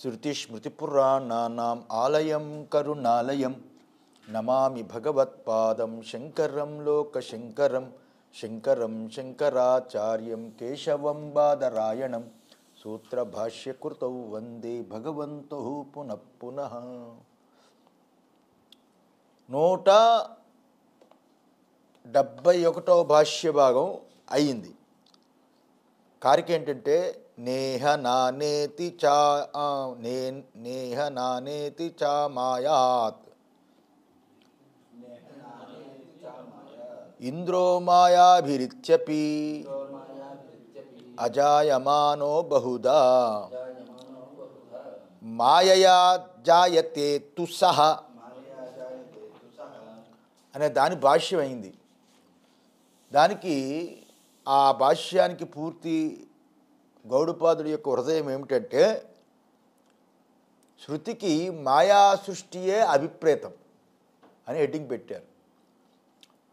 శృతిస్మృతిపురాణానాం ఆలయం కరుణాలయం నమామి భగవత్పాదం శంకరం లోక శంకరం శంకరం శంకరాచార్యం కేశవం బాదరాయణం సూత్రభాష్యకృతౌ వందే భగవంతు పునః పునః నూట డెబ్భై ఒకటో భాష్య భాగం అయింది కారిక ఏంటంటే नेह नानेति चा ने नेह नानेति चा मायात् इंद्रो मायाभिरिच्यपि अजायमानो बहुधा మాయయా జాయతే తుస్సహ అనే దాని భాష్యమైంది దానికి ఆ భాష్యానికి పూర్తి గౌడపాదుడి యొక్క హృదయం ఏమిటంటే శృతికి మాయా సృష్టియే అభిప్రేతం అని హెడ్డింగ్ పెట్టారు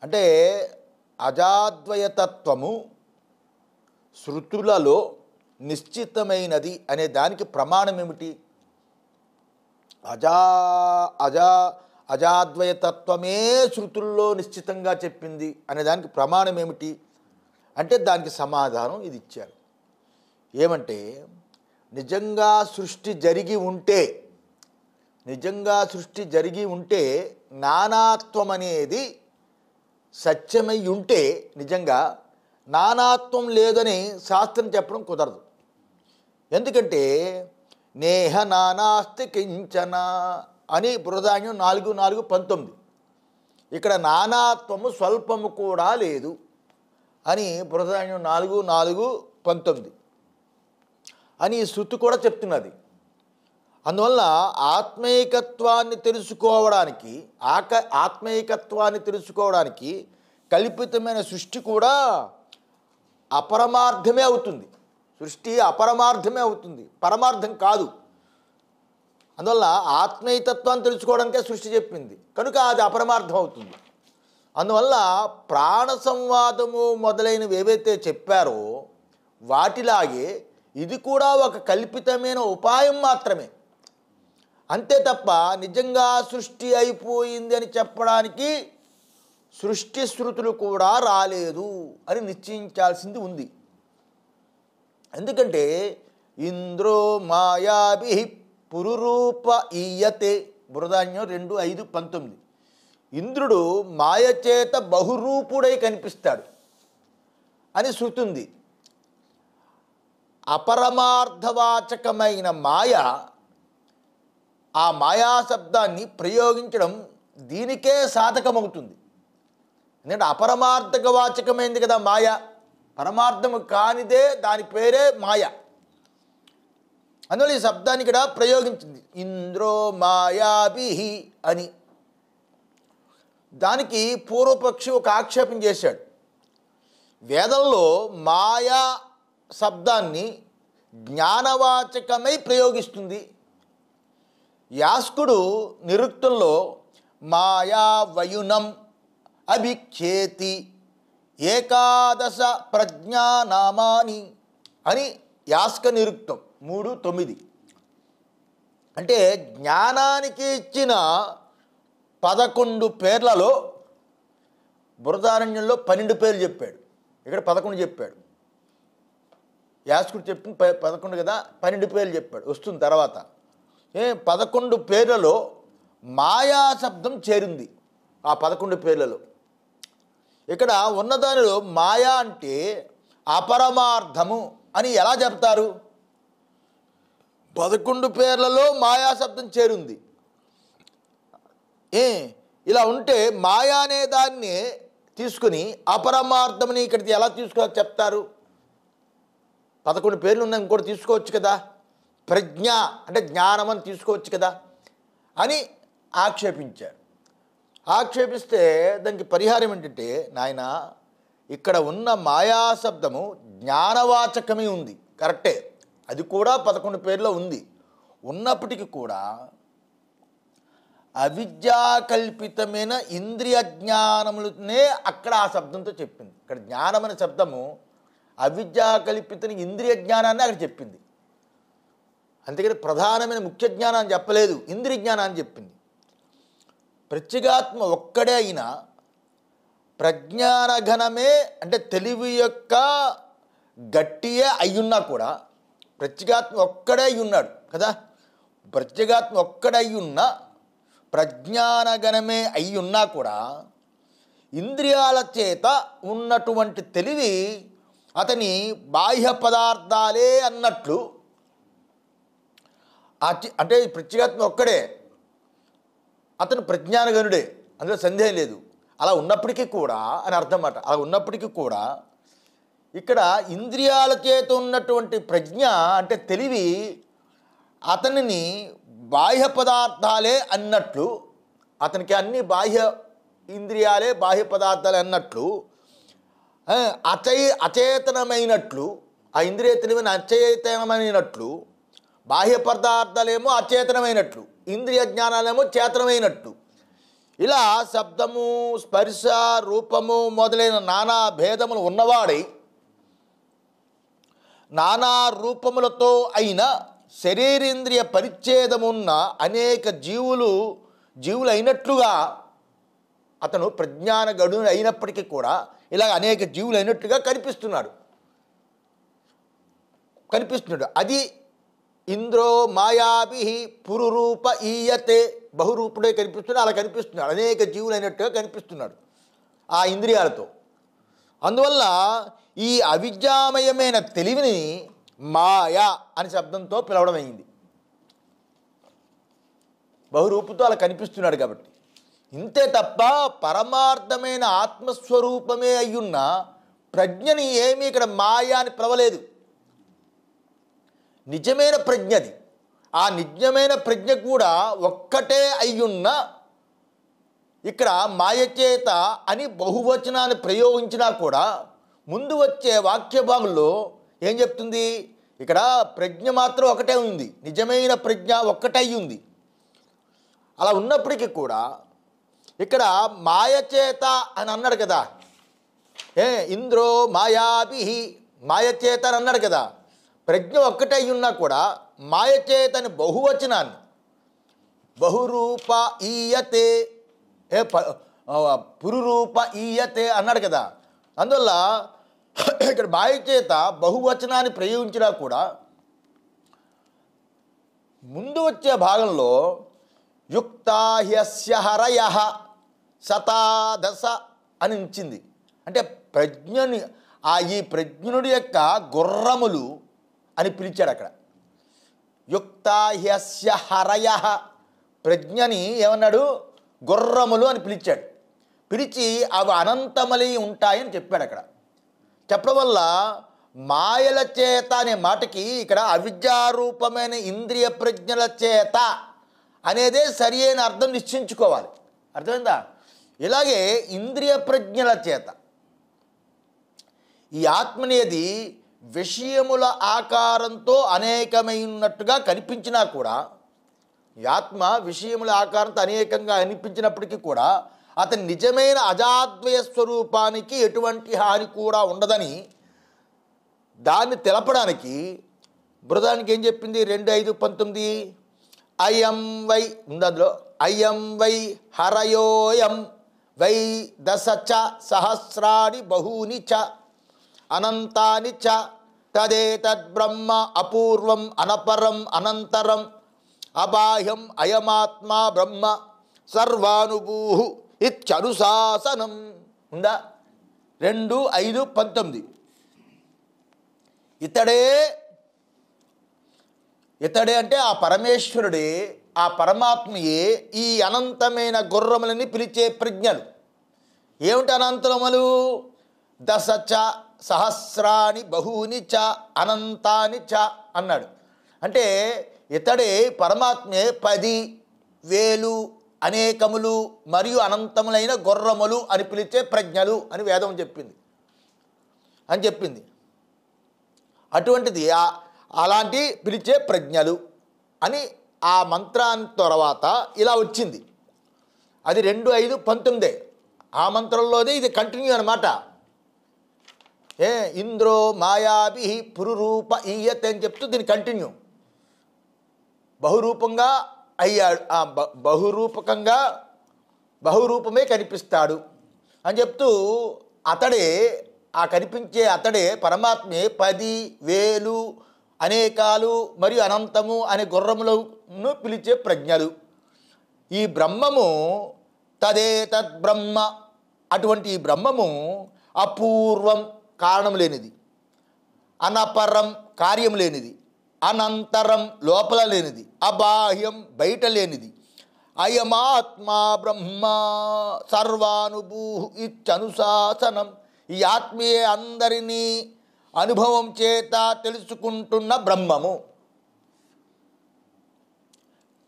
అంటే అజాద్వయతత్వము శృతులలో నిశ్చితమైనది అనే దానికి ప్రమాణం ఏమిటి అజా అజా అజాద్వయతత్వమే శృతుల్లో నిశ్చితంగా చెప్పింది అనే దానికి ప్రమాణం ఏమిటి అంటే దానికి సమాధానం ఇది ఇచ్చారు ఏమంటే నిజంగా సృష్టి జరిగి ఉంటే నిజంగా సృష్టి జరిగి ఉంటే నానాత్వం అనేది సత్యమై ఉంటే నిజంగా నానాత్వం లేదని శాస్త్రం చెప్పడం కుదరదు ఎందుకంటే నేహ నానాస్తి కించన అని బృహదాన్యం నాలుగు నాలుగు పంతొమ్మిది ఇక్కడ నానాత్వము స్వల్పము కూడా లేదు అని బృహదాన్యం నాలుగు నాలుగు పంతొమ్మిది అని ఈ శృతి కూడా చెప్తున్నది అందువల్ల ఆత్మీయకత్వాన్ని తెలుసుకోవడానికి ఆక ఆత్మేయకత్వాన్ని తెలుసుకోవడానికి కల్పితమైన సృష్టి కూడా అపరమార్థమే అవుతుంది సృష్టి అపరమార్థమే అవుతుంది పరమార్థం కాదు అందువల్ల ఆత్మీయతత్వాన్ని తెలుసుకోవడానికే సృష్టి చెప్పింది కనుక అది అపరమార్థం అవుతుంది అందువల్ల ప్రాణ సంవాదము మొదలైనవి ఏవైతే చెప్పారో వాటిలాగే ఇది కూడా ఒక కల్పితమైన ఉపాయం మాత్రమే అంతే తప్ప నిజంగా సృష్టి అయిపోయింది అని చెప్పడానికి సృష్టి శృతులు కూడా రాలేదు అని నిశ్చయించాల్సింది ఉంది ఎందుకంటే ఇంద్రో మాయాభి పురురూప ఈయతే బృదాన్యం రెండు ఐదు పంతొమ్మిది ఇంద్రుడు మాయచేత బహురూపుడై కనిపిస్తాడు అని శృతుంది అపరమార్థవాచకమైన మాయ ఆ మాయాశబ్దాన్ని ప్రయోగించడం దీనికే సాధకమవుతుంది ఎందుకంటే అపరమార్థక వాచకమైంది కదా మాయ పరమార్థము కానిదే దాని పేరే మాయ అందువల్ల ఈ శబ్దాన్ని ఇక్కడ ప్రయోగించింది ఇంద్రో మాయాభి అని దానికి పూర్వపక్షి ఒక ఆక్షేపం చేశాడు వేదంలో మాయా శబ్దాన్ని జ్ఞానవాచకమై ప్రయోగిస్తుంది యాస్కుడు నిరుక్తంలో మాయా వయునం అభిఖ్యేతి ఏకాదశ ప్రజ్ఞానామాని అని యాస్క నిరుక్తం మూడు తొమ్మిది అంటే జ్ఞానానికి ఇచ్చిన పదకొండు పేర్లలో బురదారణ్యంలో పన్నెండు పేర్లు చెప్పాడు ఇక్కడ పదకొండు చెప్పాడు యాస్కుడు చెప్పిన పదకొండు కదా పన్నెండు పేర్లు చెప్పాడు వస్తుంది తర్వాత ఏ పదకొండు పేర్లలో మాయా శబ్దం చేరింది ఆ పదకొండు పేర్లలో ఇక్కడ ఉన్నదానిలో మాయా అంటే అపరమార్థము అని ఎలా చెప్తారు పదకొండు పేర్లలో మాయా శబ్దం చేరింది ఏ ఇలా ఉంటే మాయా అనే దాన్ని తీసుకుని అపరమార్థమని ఇక్కడికి ఎలా తీసుకురా చెప్తారు పదకొండు పేర్లు ఉన్న ఇంకోటి తీసుకోవచ్చు కదా ప్రజ్ఞ అంటే జ్ఞానం అని తీసుకోవచ్చు కదా అని ఆక్షేపించారు ఆక్షేపిస్తే దానికి పరిహారం ఏంటంటే నాయన ఇక్కడ ఉన్న మాయాశబ్దము జ్ఞానవాచకమే ఉంది కరెక్టే అది కూడా పదకొండు పేర్లో ఉంది ఉన్నప్పటికీ కూడా అవిద్యాకల్పితమైన ఇంద్రియ జ్ఞానములనే అక్కడ ఆ శబ్దంతో చెప్పింది ఇక్కడ జ్ఞానం అనే శబ్దము అవిద్యా కల్పితని ఇంద్రియ జ్ఞానాన్ని అక్కడ చెప్పింది అందుకని ప్రధానమైన ముఖ్య జ్ఞానాన్ని చెప్పలేదు ఇంద్రియ జ్ఞానాన్ని చెప్పింది ప్రత్యేగాత్మ ఒక్కడే అయినా ప్రజ్ఞానఘనమే అంటే తెలివి యొక్క గట్టియే అయ్యున్నా కూడా ప్రత్యేగాత్మ ఒక్కడే ఉన్నాడు కదా ప్రత్యేగాత్మ ఒక్కడయ్యున్నా ప్రజ్ఞానగణమే అయ్యున్నా కూడా ఇంద్రియాల చేత ఉన్నటువంటి తెలివి అతని బాహ్య పదార్థాలే అన్నట్లు అంటే ప్రత్యేగాత్మ ఒక్కడే అతను ప్రజ్ఞానగనుడే అందులో సందేహం లేదు అలా ఉన్నప్పటికీ కూడా అని అర్థం అన్నమాట అలా ఉన్నప్పటికీ కూడా ఇక్కడ ఇంద్రియాల చేత ఉన్నటువంటి ప్రజ్ఞ అంటే తెలివి అతనిని బాహ్య పదార్థాలే అన్నట్లు అతనికి అన్ని బాహ్య ఇంద్రియాలే బాహ్య పదార్థాలే అన్నట్లు అచై అచేతనమైనట్లు ఆ ఇంద్రియ తెలివిని అచేతనమైనట్లు బాహ్య పదార్థాలేమో అచేతనమైనట్లు ఇంద్రియ జ్ఞానాలేమో చేతనమైనట్లు ఇలా శబ్దము స్పర్శ రూపము మొదలైన నానా భేదములు ఉన్నవాడై నానా రూపములతో అయిన శరీరేంద్రియ పరిచ్ఛేదమున్న అనేక జీవులు జీవులైనట్లుగా అతను ప్రజ్ఞాన అయినప్పటికీ కూడా ఇలాగ అనేక జీవులు అయినట్టుగా కనిపిస్తున్నాడు కనిపిస్తున్నాడు అది ఇంద్రో మాయాభి పురురూప ఈయతే బహురూపుడే కనిపిస్తున్నాడు అలా కనిపిస్తున్నాడు అనేక జీవులైనట్టుగా కనిపిస్తున్నాడు ఆ ఇంద్రియాలతో అందువల్ల ఈ అవిద్యామయమైన తెలివిని మాయా అనే శబ్దంతో పిలవడం అయింది బహురూపుతో అలా కనిపిస్తున్నాడు కాబట్టి ఇంతే తప్ప పరమార్థమైన ఆత్మస్వరూపమే అయ్యున్న ప్రజ్ఞని ఏమీ ఇక్కడ మాయా అని ప్రవలేదు నిజమైన ప్రజ్ఞది ఆ నిజమైన ప్రజ్ఞ కూడా ఒక్కటే అయ్యున్న ఇక్కడ మాయచేత అని బహువచనాన్ని ప్రయోగించినా కూడా ముందు వచ్చే వాక్య భాగంలో ఏం చెప్తుంది ఇక్కడ ప్రజ్ఞ మాత్రం ఒకటే ఉంది నిజమైన ప్రజ్ఞ ఒక్కటే ఉంది అలా ఉన్నప్పటికీ కూడా ఇక్కడ మాయచేత అని అన్నాడు కదా ఏ ఇంద్రో మాయాభి మాయచేత అని అన్నాడు కదా ప్రజ్ఞ ఒక్కటే ఉన్నా కూడా మాయచేత అని బహువచనాన్ని బహురూప ఈయతే ఏ పురురూప ఈయతే అన్నాడు కదా అందువల్ల ఇక్కడ మాయచేత బహువచనాన్ని ప్రయోగించినా కూడా ముందు వచ్చే భాగంలో యుక్తాహ్యస్య హరయ శతాదశ అని ఉంచింది అంటే ప్రజ్ఞని ఆ ఈ ప్రజ్ఞుడి యొక్క గుర్రములు అని పిలిచాడు అక్కడ హ్యస్య హరయ ప్రజ్ఞని ఏమన్నాడు గుర్రములు అని పిలిచాడు పిలిచి అవి అనంతమలి ఉంటాయని చెప్పాడు అక్కడ చెప్పడం వల్ల మాయల చేత అనే మాటకి ఇక్కడ అవిద్యారూపమైన ఇంద్రియ ప్రజ్ఞల చేత అనేదే సరి అయిన అర్థం నిశ్చయించుకోవాలి అర్థమైందా ఇలాగే ఇంద్రియ ప్రజ్ఞల చేత ఈ ఆత్మనేది విషయముల ఆకారంతో అనేకమైనట్టుగా కనిపించినా కూడా ఈ ఆత్మ విషయముల ఆకారంతో అనేకంగా అనిపించినప్పటికీ కూడా అతని నిజమైన అజాద్వయ స్వరూపానికి ఎటువంటి హాని కూడా ఉండదని దాన్ని తెలపడానికి బృదానికి ఏం చెప్పింది రెండు ఐదు పంతొమ్మిది ఐఎంవై వై ఉంది అందులో అయం వై హరయోయం వై దశ చ సహస్రాని బహూని చ అనంతాని చ తదేతద్బ్రహ్మ అపూర్వం అనపరం అనంతరం అబాహ్యం అయమాత్మా బ్రహ్మ సర్వానుభూహు ఇచ్చనుశాసనం ఉందా రెండు ఐదు పంతొమ్మిది ఇతడే ఇతడే అంటే ఆ పరమేశ్వరుడే ఆ పరమాత్మయే ఈ అనంతమైన గుర్రములని పిలిచే ప్రజ్ఞలు ఏమిటి అనంతరములు దశ చ సహస్రాని బహుని చ అనంతాని చ అన్నాడు అంటే ఇతడే పరమాత్మే పది వేలు అనేకములు మరియు అనంతములైన గుర్రములు అని పిలిచే ప్రజ్ఞలు అని వేదం చెప్పింది అని చెప్పింది అటువంటిది అలాంటి పిలిచే ప్రజ్ఞలు అని ఆ మంత్రాన్ని తర్వాత ఇలా వచ్చింది అది రెండు ఐదు పంతొమ్మిదే ఆ మంత్రంలోదే ఇది కంటిన్యూ అనమాట ఏ ఇంద్రో మాయాభి పురురూప ఈయత్ అని చెప్తూ దీని కంటిన్యూ బహురూపంగా అయ్యాడు బహురూపకంగా బహురూపమే కనిపిస్తాడు అని చెప్తూ అతడే ఆ కనిపించే అతడే పరమాత్మే పది వేలు అనేకాలు మరియు అనంతము అనే గుర్రములను పిలిచే ప్రజ్ఞలు ఈ బ్రహ్మము తదే తద్బ్రహ్మ అటువంటి ఈ బ్రహ్మము అపూర్వం కారణం లేనిది అనపరం కార్యం లేనిది అనంతరం లోపల లేనిది అబాహ్యం బయట లేనిది అయమాత్మా బ్రహ్మ సర్వానుభూ ఇచ్చనుశాసనం ఈ ఆత్మీయ అందరినీ అనుభవం చేత తెలుసుకుంటున్న బ్రహ్మము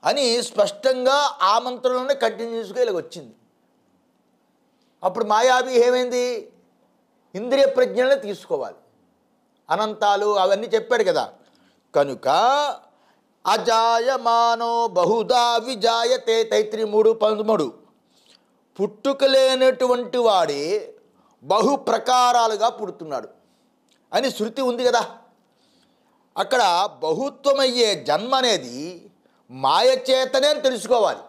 అని స్పష్టంగా ఆ మంత్రంలోనే కంటిన్యూస్గా ఇలా వచ్చింది అప్పుడు మాయావి ఏమైంది ఇంద్రియ ప్రజ్ఞలను తీసుకోవాలి అనంతాలు అవన్నీ చెప్పాడు కదా కనుక అజాయమానో బహుదా విజాయతే తైత్రి మూడు పదమూడు పుట్టుక లేనటువంటి వాడి ప్రకారాలుగా పుడుతున్నాడు అని శృతి ఉంది కదా అక్కడ బహుత్వమయ్యే జన్మ అనేది మాయచేతనే అని తెలుసుకోవాలి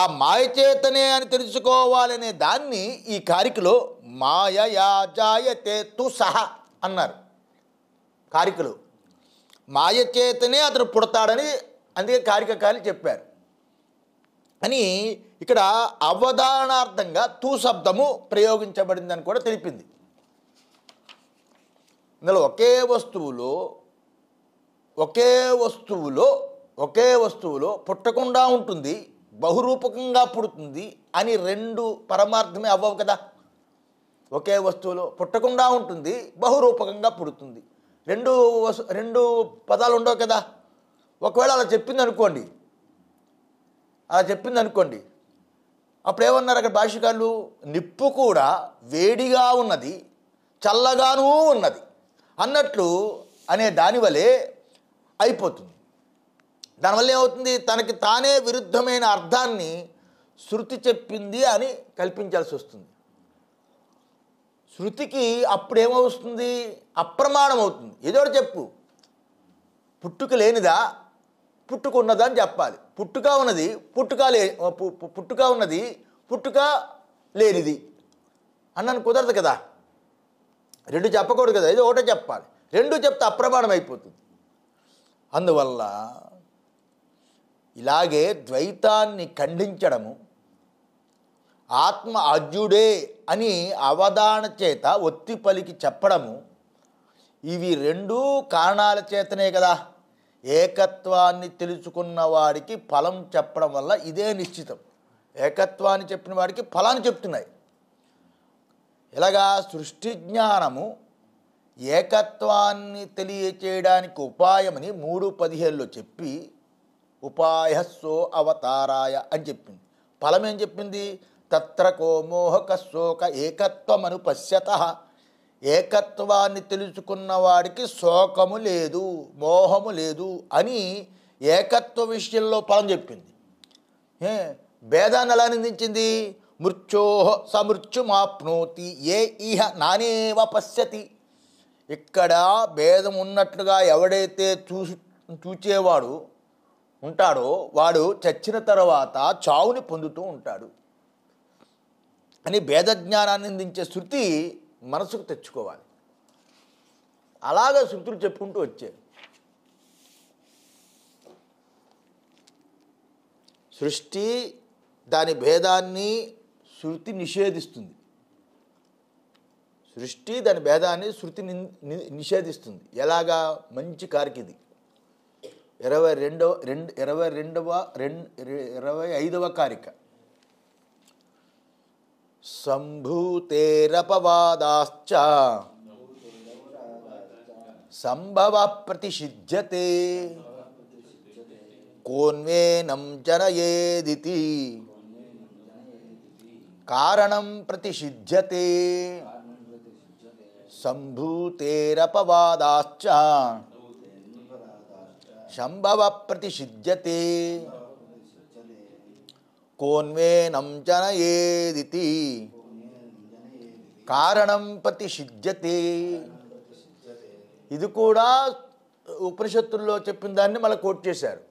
ఆ మాయచేతనే అని తెలుసుకోవాలనే దాన్ని ఈ కారికలో మాయయాజాయతే తు సహ అన్నారు కారికలు మాయచేతనే అతను పుడతాడని అందుకే కారికకాలు చెప్పారు అని ఇక్కడ అవధానార్థంగా తూ శబ్దము ప్రయోగించబడిందని కూడా తెలిపింది ఇందులో ఒకే వస్తువులో ఒకే వస్తువులో ఒకే వస్తువులో పుట్టకుండా ఉంటుంది బహురూపకంగా పుడుతుంది అని రెండు పరమార్థమే అవ్వవు కదా ఒకే వస్తువులో పుట్టకుండా ఉంటుంది బహురూపకంగా పుడుతుంది రెండు రెండు పదాలు ఉండవు కదా ఒకవేళ అలా చెప్పింది అనుకోండి అలా చెప్పింది అనుకోండి అప్పుడు ఏమన్నారు అక్కడ భాషకారులు నిప్పు కూడా వేడిగా ఉన్నది చల్లగానూ ఉన్నది అన్నట్లు అనే దానివలే అయిపోతుంది దానివల్ల ఏమవుతుంది తనకి తానే విరుద్ధమైన అర్థాన్ని శృతి చెప్పింది అని కల్పించాల్సి వస్తుంది శృతికి అప్పుడేమవుతుంది అప్రమాణం అవుతుంది ఏదో చెప్పు పుట్టుక లేనిదా పుట్టుక ఉన్నదా అని చెప్పాలి పుట్టుక ఉన్నది పుట్టుక లే పుట్టుక ఉన్నది పుట్టుక లేనిది అన్నాను కుదరదు కదా రెండు చెప్పకూడదు కదా ఏదో ఒకటే చెప్పాలి రెండు చెప్తే అప్రమాణం అయిపోతుంది అందువల్ల ఇలాగే ద్వైతాన్ని ఖండించడము ఆత్మ అర్జుడే అని అవధాన చేత ఒత్తి పలికి చెప్పడము ఇవి రెండూ కారణాల చేతనే కదా ఏకత్వాన్ని తెలుసుకున్న వాడికి ఫలం చెప్పడం వల్ల ఇదే నిశ్చితం ఏకత్వాన్ని చెప్పిన వాడికి ఫలాన్ని చెప్తున్నాయి ఇలాగా సృష్టి జ్ఞానము ఏకత్వాన్ని తెలియచేయడానికి ఉపాయమని మూడు పదిహేళ్ళు చెప్పి ఉపాయస్సో అవతారాయ అని చెప్పింది ఫలమేం చెప్పింది తత్రకో మోహక శోక ఏకత్వమను పశ్యత ఏకత్వాన్ని తెలుసుకున్న వాడికి శోకము లేదు మోహము లేదు అని ఏకత్వ విషయంలో ఫలం చెప్పింది భేదాన్ని ఎలా నిందించింది మృత్యో సమృత్యుమాప్నోతి ఏ ఇహ నానేవ పశ్యతి ఇక్కడ భేదం ఉన్నట్లుగా ఎవడైతే చూసి చూచేవాడు ఉంటాడో వాడు చచ్చిన తర్వాత చావుని పొందుతూ ఉంటాడు అని భేదజ్ఞానాన్ని అందించే శృతి మనసుకు తెచ్చుకోవాలి అలాగే శృతులు చెప్పుకుంటూ వచ్చారు సృష్టి దాని భేదాన్ని శృతి నిషేధిస్తుంది సృష్టి దాని భేదాన్ని శృతి నిషేధిస్తుంది ఎలాగా మంచి ఇది ఇరవై రెండవ రెండు ఇరవై రెండవ రెండు ఇరవై ఐదవ కారిక సంభూతేరపవాదాశ్చ సంభవ ప్రతిషిధ్యతే కోన్వేనం జనయేదితి కారణం ప్రతిషిధ్యతే సంభూతేరపవాదాశ్చ శంభవ ప్రతిషిధ్యతే కోన్వేనం జనయేదితి కారణం ప్రతిషిధ్యతే ఇది కూడా ఉపనిషత్తుల్లో చెప్పిన దాన్ని మళ్ళీ కోట్ చేశారు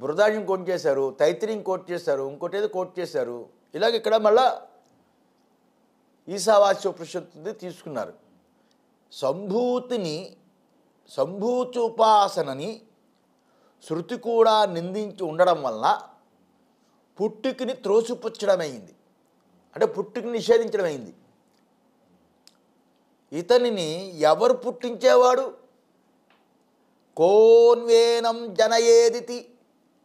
బృహదార్యం కోట్ చేశారు తైత్రీయం కోట్ చేశారు ఇంకోటి ఏదో కోర్టు చేశారు ఇలాగ ఇక్కడ మళ్ళా ఈశావాస్యోపనిషత్తు తీసుకున్నారు సంభూతిని ఉపాసనని శృతి కూడా నిందించి ఉండడం వలన పుట్టుకిని త్రోసిపుచ్చడమైంది అంటే నిషేధించడం అయింది ఇతనిని ఎవరు పుట్టించేవాడు కోన్వేనం జనయేదితి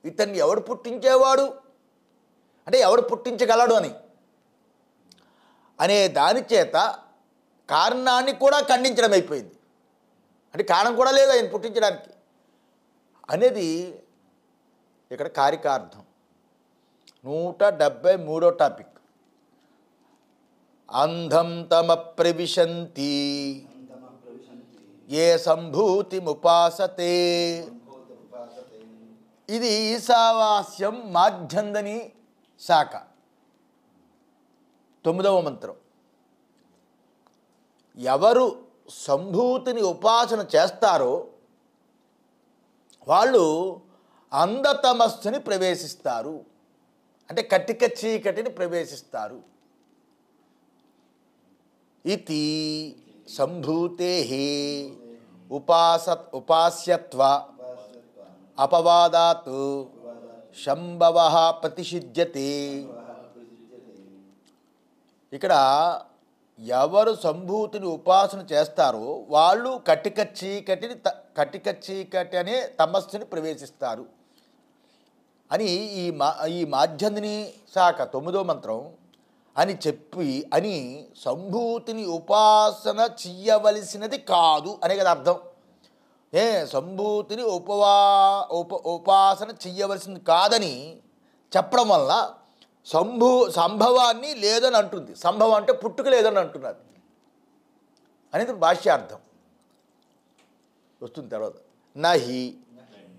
ఇతన్ని ఎవడు పుట్టించేవాడు అంటే ఎవడు పుట్టించగలడు అని అనే దాని చేత కారణాన్ని కూడా ఖండించడం అయిపోయింది అంటే కారణం కూడా లేదు ఆయన పుట్టించడానికి అనేది ఇక్కడ కారికార్థం నూట డెబ్భై మూడో టాపిక్ అంధం తమ ప్రవిశంతి ఏ ముపాసతే ఇది ఈశావాస్యం మాధ్యందని శాఖ తొమ్మిదవ మంత్రం ఎవరు సంభూతిని ఉపాసన చేస్తారో వాళ్ళు అందతమస్సుని ప్రవేశిస్తారు అంటే కటిక చీకటిని ప్రవేశిస్తారు ఇది సంభూతే ఉపాస ఉపాస్యత్వ అపవాదాత్ శంభవ ప్రతిషిధ్యతే ఇక్కడ ఎవరు సంభూతిని ఉపాసన చేస్తారో వాళ్ళు కటిక చీకటిని త కటిక చీకటి అనే తమస్సుని ప్రవేశిస్తారు అని ఈ మా ఈ మాధ్యందిని శాఖ తొమ్మిదో మంత్రం అని చెప్పి అని సంభూతిని ఉపాసన చెయ్యవలసినది కాదు అనే కదా అర్థం ఏ సంభూతిని ఉపవా ఉప ఉపాసన చెయ్యవలసింది కాదని చెప్పడం వల్ల సంభూ సంభవాన్ని లేదని అంటుంది సంభవం అంటే పుట్టుక లేదని అంటున్నారు అనేది భాష్యార్థం వస్తుంది తర్వాత నహి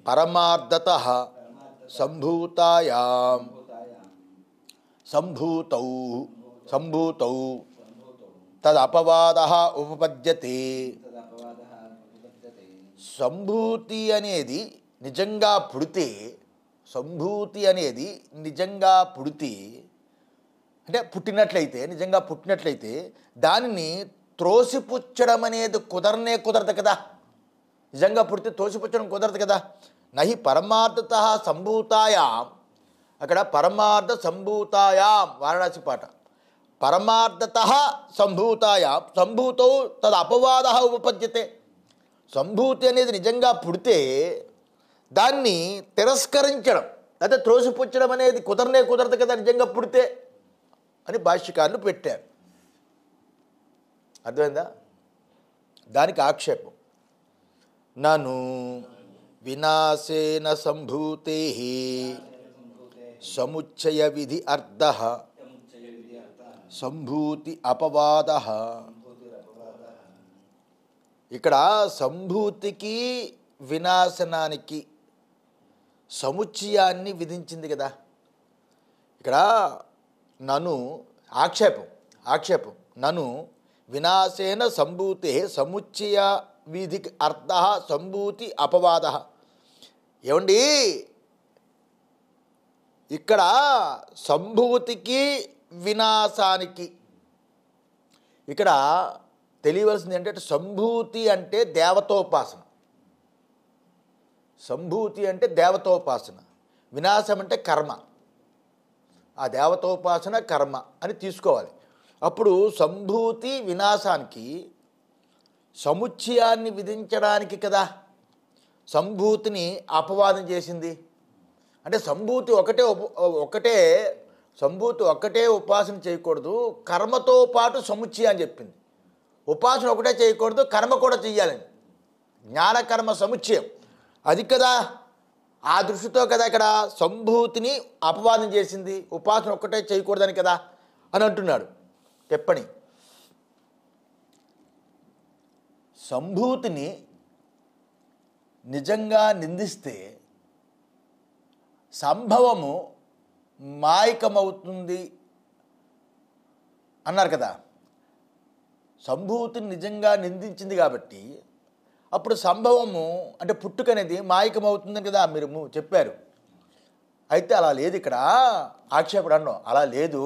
పరమార్థత సంభూతాయాం సంభూతౌ సంభూతౌ తదపవాద ఉపపద్యతే సంభూతి అనేది నిజంగా పుడితే సంభూతి అనేది నిజంగా పుడితి అంటే పుట్టినట్లయితే నిజంగా పుట్టినట్లయితే దానిని త్రోసిపుచ్చడం అనేది కుదరనే కుదరదు కదా నిజంగా పుడితే త్రోసిపుచ్చడం కుదరదు కదా నహి పరమార్థత సంభూతాయాం అక్కడ పరమార్థ సంభూతాయాం వారణాసి పాట పరమార్థత సంభూతాయాం సంభూతౌ తదపవాద ఉపపద్యతే సంభూతి అనేది నిజంగా పుడితే దాన్ని తిరస్కరించడం లేదా త్రోసిపుచ్చడం అనేది కుదరనే కుదరదు కదా నిజంగా పుడితే అని భాష్యకారులు పెట్టారు అర్థమైందా దానికి ఆక్షేపం నను వినాశేన సంభూతే సముచ్చయ విధి అర్థ సంభూతి అపవాద ఇక్కడ సంభూతికి వినాశనానికి సముచ్చయాన్ని విధించింది కదా ఇక్కడ నను ఆక్షేపం ఆక్షేపం నను వినాశేన సంభూతే సముచ్చయ విధి అర్థ సంభూతి అపవాద ఏమండి ఇక్కడ సంభూతికి వినాశానికి ఇక్కడ తెలియవలసింది ఏంటంటే సంభూతి అంటే దేవతోపాసన సంభూతి అంటే దేవతోపాసన వినాశం అంటే కర్మ ఆ దేవతోపాసన కర్మ అని తీసుకోవాలి అప్పుడు సంభూతి వినాశానికి సముచ్చయాన్ని విధించడానికి కదా సంభూతిని అపవాదం చేసింది అంటే సంభూతి ఒకటే ఒకటే సంభూతి ఒక్కటే ఉపాసన చేయకూడదు కర్మతో పాటు సముచ్చయం అని చెప్పింది ఉపాసన ఒకటే చేయకూడదు కర్మ కూడా చేయాలని జ్ఞానకర్మ సముచ్చయం అది కదా ఆ దృష్టితో కదా ఇక్కడ సంభూతిని అపవాదం చేసింది ఉపాసన ఒక్కటే చేయకూడదని కదా అని అంటున్నాడు చెప్పని సంభూతిని నిజంగా నిందిస్తే సంభవము మాయకమవుతుంది అన్నారు కదా సంభూతిని నిజంగా నిందించింది కాబట్టి అప్పుడు సంభవము అంటే పుట్టుక అనేది మాయకమవుతుందని కదా మీరు చెప్పారు అయితే అలా లేదు ఇక్కడ ఆక్షేపణ అన్నాం అలా లేదు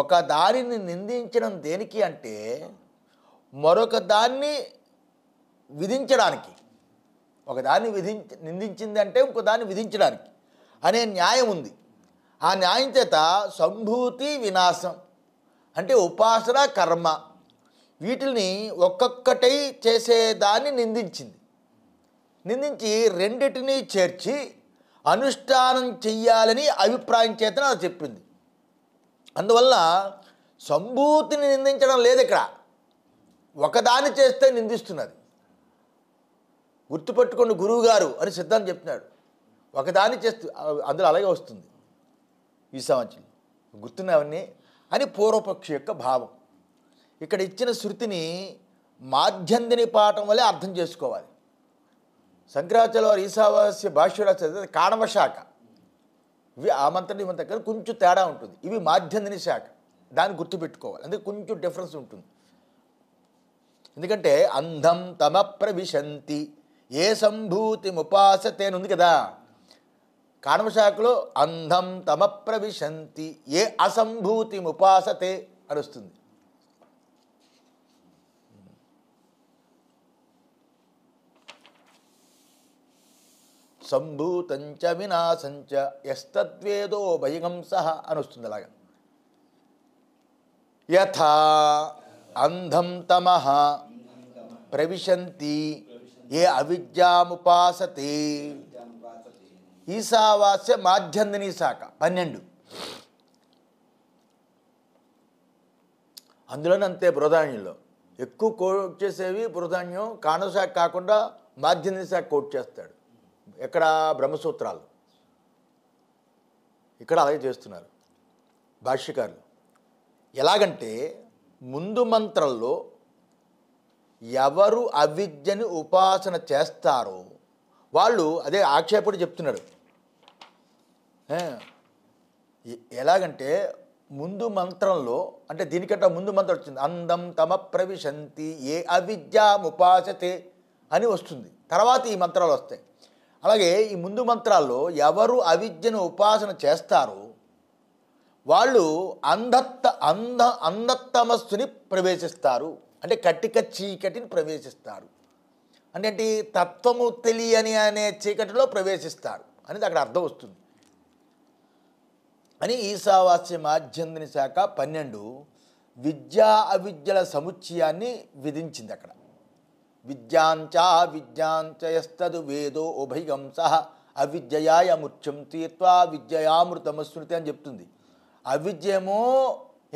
ఒక దానిని నిందించడం దేనికి అంటే మరొక దాన్ని విధించడానికి ఒక దాన్ని విధించి నిందించింది అంటే ఇంకో దాన్ని విధించడానికి అనే న్యాయం ఉంది ఆ న్యాయం చేత సంభూతి వినాశం అంటే ఉపాసన కర్మ వీటిని ఒక్కొక్కటై చేసేదాన్ని నిందించింది నిందించి రెండిటిని చేర్చి అనుష్ఠానం చెయ్యాలని అభిప్రాయం చేతన అది చెప్పింది అందువల్ల సంభూతిని నిందించడం లేదు ఇక్కడ ఒకదాన్ని చేస్తే నిందిస్తున్నది గుర్తుపెట్టుకుని గురువుగారు అని సిద్ధాంతం చెప్తున్నాడు ఒకదాన్ని చేస్తూ అందులో అలాగే వస్తుంది ఈ సంవత్సరం గుర్తున్నావన్నీ అని పూర్వపక్షి యొక్క భావం ఇక్కడ ఇచ్చిన శృతిని మాధ్యందిని పాఠం వల్లే అర్థం చేసుకోవాలి శంకరాచార్య వారు ఈశావాస్య భాష్యరాజు చదివితే కాణవ శాఖ ఇవి ఆ మంత్రం ఈ కొంచెం తేడా ఉంటుంది ఇవి మాధ్యందిని శాఖ దాన్ని గుర్తుపెట్టుకోవాలి అందుకే కొంచెం డిఫరెన్స్ ఉంటుంది ఎందుకంటే అంధం తమ ప్రవిశంతి ఏ సంభూతి ముపాసతే అని ఉంది కదా కాణవశాఖలో అంధం తమ ప్రవిశంతి ఏ అసంభూతి ముపాసతే అని వస్తుంది సంభూతంచ వినాశంచ ఎస్తద్వేదో భయగంస వస్తుంది అలాగా యథా అంధం తమ ప్రవిశంతి ఏ అవిద్యాముపాసతే ఈశావాస్య మాధ్యందిని శాఖ పన్నెండు అందులోనే అంతే బృధాన్యంలో ఎక్కువ కోట్ చేసేవి బృధాన్యం కాణశాఖ కాకుండా మాధ్యంది శాఖ కోట్ చేస్తాడు ఎక్కడ బ్రహ్మసూత్రాలు ఇక్కడ అలాగే చేస్తున్నారు భాష్యకారులు ఎలాగంటే ముందు మంత్రంలో ఎవరు అవిద్యని ఉపాసన చేస్తారో వాళ్ళు అదే ఆక్షేపడి చెప్తున్నారు ఎలాగంటే ముందు మంత్రంలో అంటే దీనికంటే ముందు మంత్రం వచ్చింది అందం తమ ప్రవిశంతి ఏ అవిద్యాముపాసతే అని వస్తుంది తర్వాత ఈ మంత్రాలు వస్తాయి అలాగే ఈ ముందు మంత్రాల్లో ఎవరు అవిద్యను ఉపాసన చేస్తారో వాళ్ళు అంధత్త అంధ అంధత్తమస్సుని ప్రవేశిస్తారు అంటే కట్టిక చీకటిని ప్రవేశిస్తారు అంటే తత్వము తెలియని అనే చీకటిలో ప్రవేశిస్తారు అనేది అక్కడ అర్థం వస్తుంది అని ఈశావాస్య మాధ్యందని శాఖ పన్నెండు విద్యా అవిద్యల సముచ్చయాన్ని విధించింది అక్కడ విద్యాంచా విద్యాంచయస్తదు వేదో ఉభయంస అవిద్యయాయ ముఖ్యం తీర్త్వా విద్యయామృతమస్మృతి అని చెప్తుంది అవిద్యమో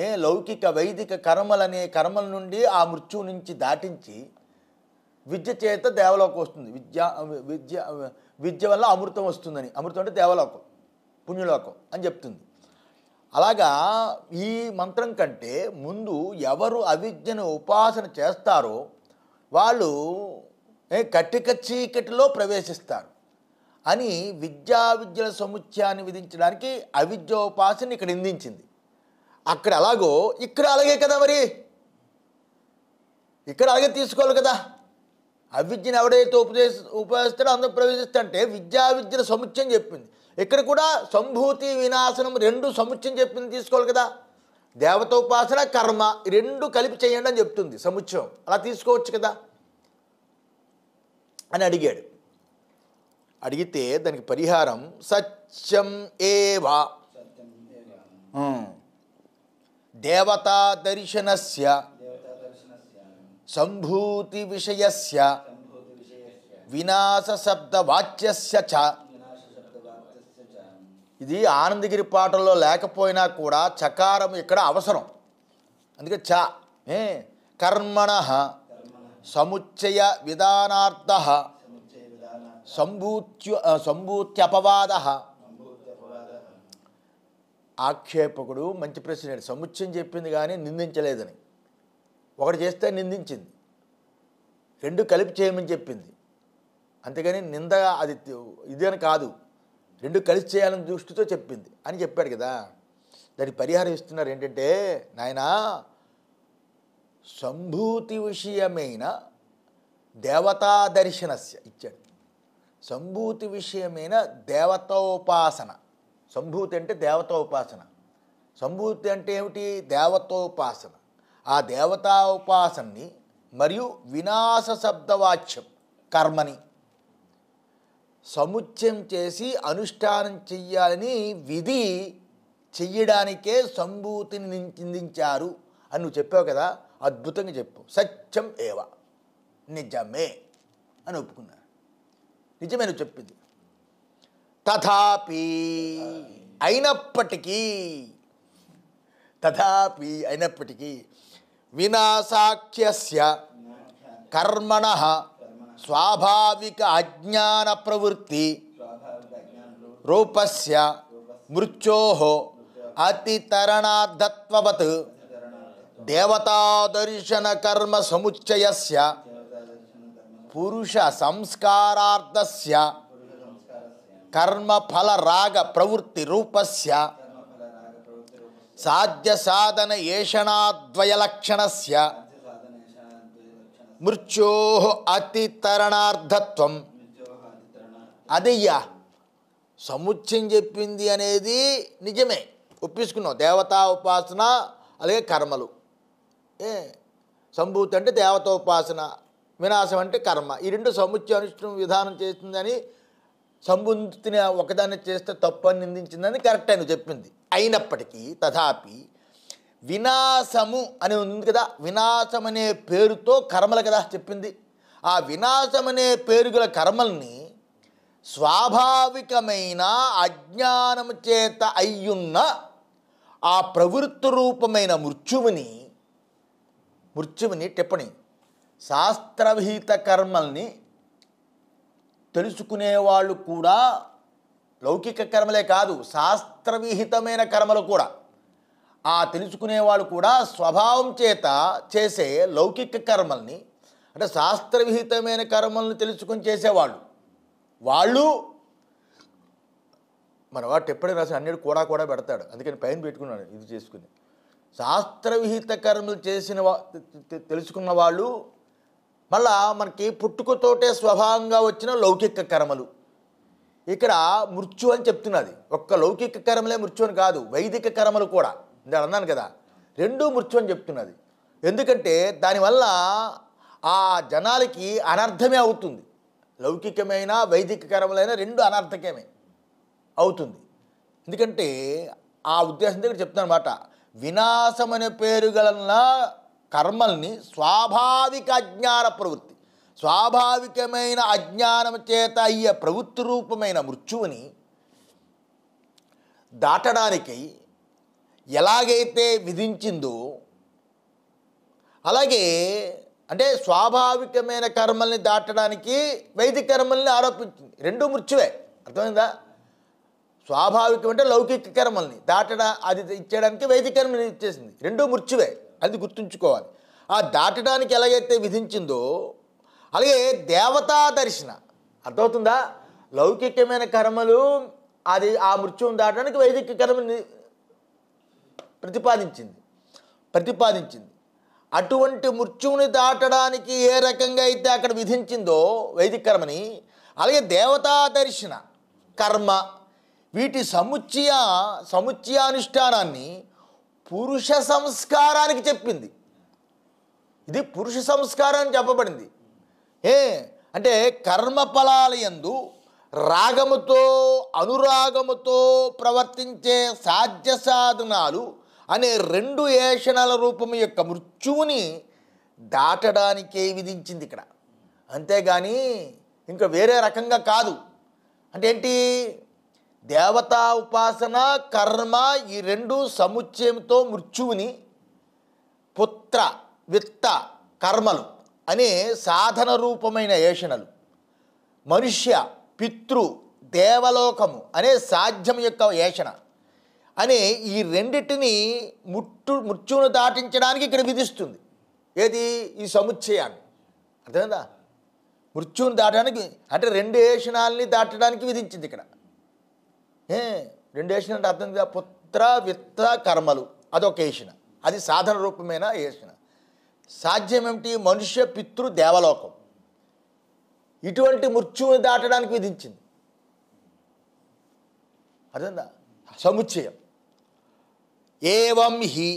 ఏ లౌకిక వైదిక కర్మలనే కర్మల నుండి ఆ మృత్యువు నుంచి దాటించి విద్య చేత దేవలోకం వస్తుంది విద్య విద్య విద్య వల్ల అమృతం వస్తుందని అమృతం అంటే దేవలోకం పుణ్యలోకం అని చెప్తుంది అలాగా ఈ మంత్రం కంటే ముందు ఎవరు అవిద్యను ఉపాసన చేస్తారో వాళ్ళు కట్టిక చీకటిలో ప్రవేశిస్తారు అని విద్యా విద్యల సముచ్చయాన్ని విధించడానికి అవిద్యోపాసన ఇక్కడ నిందించింది అక్కడ అలాగో ఇక్కడ అలాగే కదా మరి ఇక్కడ అలాగే తీసుకోవాలి కదా అవిద్యను ఎవడైతే ఉపదేశ ఉపయోగిస్తాడో అందరూ ప్రవేశిస్తంటే విద్యా విద్యల సముచ్చయం చెప్పింది ఇక్కడ కూడా సంభూతి వినాశనం రెండు సముచ్చయం చెప్పింది తీసుకోవాలి కదా దేవతోపాసన కర్మ రెండు కలిపి చేయండి అని చెప్తుంది సముచ్చయం అలా తీసుకోవచ్చు కదా అని అడిగాడు అడిగితే దానికి పరిహారం సత్యం ఏవా దేవతా దర్శనస్య సంభూతి విషయస్య వినాశ వాచ్యస్య చ ఇది ఆనందగిరి పాటల్లో లేకపోయినా కూడా చకారం ఇక్కడ అవసరం అందుకే చ ఏ కర్మణ సముచ్చయ విధానార్థ సంభూత్య సంభూత్యపవాద ఆక్షేపకుడు మంచి ప్రశ్న సముచ్చయం చెప్పింది కానీ నిందించలేదని ఒకటి చేస్తే నిందించింది రెండు కలిపి చేయమని చెప్పింది అంతేగాని నింద అది ఇదని కాదు రెండు కలిసి చేయాలని దృష్టితో చెప్పింది అని చెప్పాడు కదా దానికి పరిహారం ఇస్తున్నారు ఏంటంటే నాయన సంభూతి విషయమైన దేవతా దర్శనస్య ఇచ్చాడు సంభూతి విషయమైన దేవతోపాసన సంభూతి అంటే దేవతోపాసన సంభూతి అంటే ఏమిటి దేవతోపాసన ఆ దేవతా ఉపాసనని మరియు వినాశ శబ్దవాచ్యం కర్మని సముచ్చయం చేసి అనుష్ఠానం చెయ్యాలని విధి చెయ్యడానికే సంభూతిని నిందించారు అని నువ్వు చెప్పావు కదా అద్భుతంగా చెప్పు సత్యం ఏవ నిజమే అని ఒప్పుకున్నాను నిజమే నువ్వు చెప్పింది తథాపి అయినప్పటికీ తథాపి అయినప్పటికీ వినాసాఖ్యస్య కర్మణ స్వాభావిక అజ్ఞాన ప్రవృత్తి రూపస్ మృత్యో అతితరణార్థత్వవత్ దేవతాదర్శన కర్మ సముచ్చయస్య పురుష సంస్కారార్థస్య కర్మఫల రాగ ప్రవృత్తి రూపస్ సాధ్య సాధన ఏషణాద్వయ మృత్యో అతితరణార్థత్వం అదయ్యా సముచ్చం చెప్పింది అనేది నిజమే ఒప్పించుకున్నావు దేవతా ఉపాసన అలాగే కర్మలు ఏ సంభూతి అంటే దేవత ఉపాసన వినాశం అంటే కర్మ ఈ రెండు సముచ్చ అనుష్ఠం విధానం చేసిందని సంబుతిని ఒకదాన్ని చేస్తే తప్పు అని నిందించిందని కరెక్ట్ అని చెప్పింది అయినప్పటికీ తథాపి వినాశము అని ఉంది కదా వినాశం అనే పేరుతో కర్మలు కదా చెప్పింది ఆ వినాశం అనే పేరు గల కర్మల్ని స్వాభావికమైన అజ్ఞానము చేత అయ్యున్న ఆ ప్రవృత్తి రూపమైన మృత్యువుని మృత్యువుని టిప్పణి శాస్త్రవిహిత కర్మల్ని తెలుసుకునేవాళ్ళు కూడా లౌకిక కర్మలే కాదు శాస్త్రవిహితమైన కర్మలు కూడా ఆ వాళ్ళు కూడా స్వభావం చేత చేసే లౌకిక కర్మల్ని అంటే శాస్త్రవిహితమైన కర్మల్ని తెలుసుకుని చేసేవాళ్ళు వాళ్ళు మన వాటి ఎప్పుడైనా రాసి అన్నిటి కూడా కూడా పెడతాడు అందుకని పైన పెట్టుకున్నాడు ఇది చేసుకుని శాస్త్రవిహిత కర్మలు చేసిన తెలుసుకున్న వాళ్ళు మళ్ళా మనకి పుట్టుకతోటే స్వభావంగా వచ్చిన లౌకిక కర్మలు ఇక్కడ మృత్యు అని చెప్తున్నది ఒక్క లౌకిక కర్మలే మృత్యు అని కాదు వైదిక కర్మలు కూడా నేను అన్నాను కదా రెండూ మృత్యు అని చెప్తున్నది ఎందుకంటే దానివల్ల ఆ జనాలకి అనర్థమే అవుతుంది లౌకికమైన వైదికకరములైన రెండు అనర్థకమే అవుతుంది ఎందుకంటే ఆ ఉద్దేశం దగ్గర చెప్తున్నాను అనమాట వినాశం అనే పేరు గల కర్మల్ని స్వాభావిక అజ్ఞాన ప్రవృత్తి స్వాభావికమైన అజ్ఞానం చేత అయ్యే ప్రవృత్తి రూపమైన మృత్యువుని దాటడానికి ఎలాగైతే విధించిందో అలాగే అంటే స్వాభావికమైన కర్మల్ని దాటడానికి వైదిక కర్మల్ని ఆరోపించింది రెండు మృత్యువే అర్థమైందా స్వాభావికం అంటే లౌకిక కర్మల్ని దాటడ అది ఇచ్చేయడానికి వైదిక కర్మని ఇచ్చేసింది రెండు మృత్యువే అది గుర్తుంచుకోవాలి ఆ దాటడానికి ఎలాగైతే విధించిందో అలాగే దేవతా దర్శన అర్థమవుతుందా లౌకికమైన కర్మలు అది ఆ మృత్యువుని దాటడానికి వైదిక కర్మని ప్రతిపాదించింది ప్రతిపాదించింది అటువంటి మృత్యువుని దాటడానికి ఏ రకంగా అయితే అక్కడ విధించిందో వైదిక కర్మని అలాగే దేవతా దర్శన కర్మ వీటి సముచ్చయ సముచ్చయానుష్ఠానాన్ని పురుష సంస్కారానికి చెప్పింది ఇది పురుష సంస్కారాన్ని చెప్పబడింది ఏ అంటే కర్మ ఫలాలయందు రాగముతో అనురాగముతో ప్రవర్తించే సాధ్య సాధనాలు అనే రెండు ఏషణాల రూపం యొక్క మృత్యువుని దాటడానికే విధించింది ఇక్కడ అంతేగాని ఇంకా వేరే రకంగా కాదు అంటే ఏంటి దేవతా ఉపాసన కర్మ ఈ రెండు సముచ్చయంతో మృత్యువుని పుత్ర విత్త కర్మలు అనే సాధన రూపమైన ఏషణలు మనుష్య పితృ దేవలోకము అనే సాధ్యం యొక్క ఏషణ అని ఈ రెండింటిని ముట్టు మృత్యువును దాటించడానికి ఇక్కడ విధిస్తుంది ఏది ఈ సముచ్చయాన్ని అర్థమైందా మృత్యువుని దాటడానికి అంటే రెండు ఏషణాలని దాటడానికి విధించింది ఇక్కడ ఏ రెండు ఏషణ అంటే అర్థం కదా పుత్ర విత్త కర్మలు అదొక ఏషణ అది సాధన రూపమైన ఏషణ సాధ్యం ఏమిటి మనుష్య పితృ దేవలోకం ఇటువంటి మృత్యువుని దాటడానికి విధించింది అదేందా సముచ్చయం ఏవం హి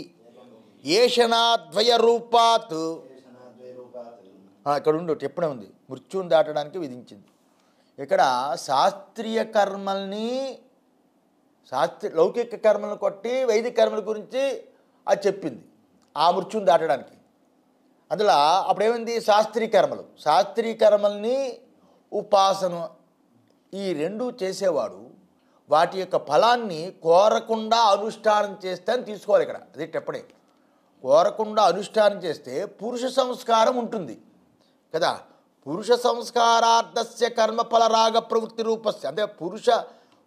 రూపాత్ ఇక్కడ ఉండు ఎప్పుడే ఉంది మృత్యుని దాటడానికి విధించింది ఇక్కడ శాస్త్రీయ కర్మల్ని శాస్త్ర లౌకిక కర్మలను కొట్టి వైదిక కర్మల గురించి అది చెప్పింది ఆ మృత్యుని దాటడానికి అందులో అప్పుడేమైంది శాస్త్రీయ కర్మలు శాస్త్రీయ కర్మల్ని ఉపాసన ఈ రెండు చేసేవాడు వాటి యొక్క ఫలాన్ని కోరకుండా అనుష్ఠానం చేస్తే అని తీసుకోవాలి ఇక్కడ అది టెప్పడే కోరకుండా అనుష్ఠానం చేస్తే పురుష సంస్కారం ఉంటుంది కదా పురుష సంస్కారార్థస్య కర్మఫల రాగ ప్రవృత్తి రూపస్య అంటే పురుష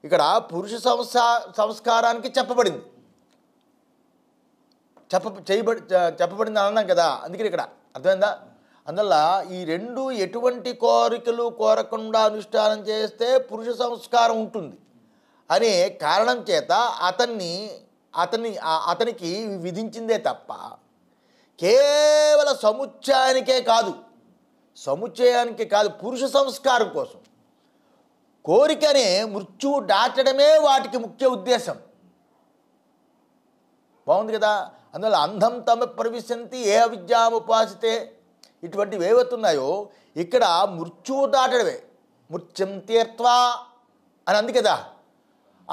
ఇక్కడ పురుష సంస్కా సంస్కారానికి చెప్పబడింది చెప్ప చేయబడి చెప్పబడింది అన్నాం కదా అందుకని ఇక్కడ అర్థమైందా అందువల్ల ఈ రెండు ఎటువంటి కోరికలు కోరకుండా అనుష్ఠానం చేస్తే పురుష సంస్కారం ఉంటుంది అనే కారణం చేత అతన్ని అతని అతనికి విధించిందే తప్ప కేవల సముచ్చయానికే కాదు సముచ్చయానికే కాదు పురుష సంస్కారం కోసం కోరికనే మృత్యువు దాటడమే వాటికి ముఖ్య ఉద్దేశం బాగుంది కదా అందువల్ల అంధం తమ ప్రవిశంతి ఏ ఉపాసితే ఇటువంటివి ఏవతున్నాయో ఇక్కడ మృత్యువు దాటడమే మృత్యం తీర్త్వా అని అంది కదా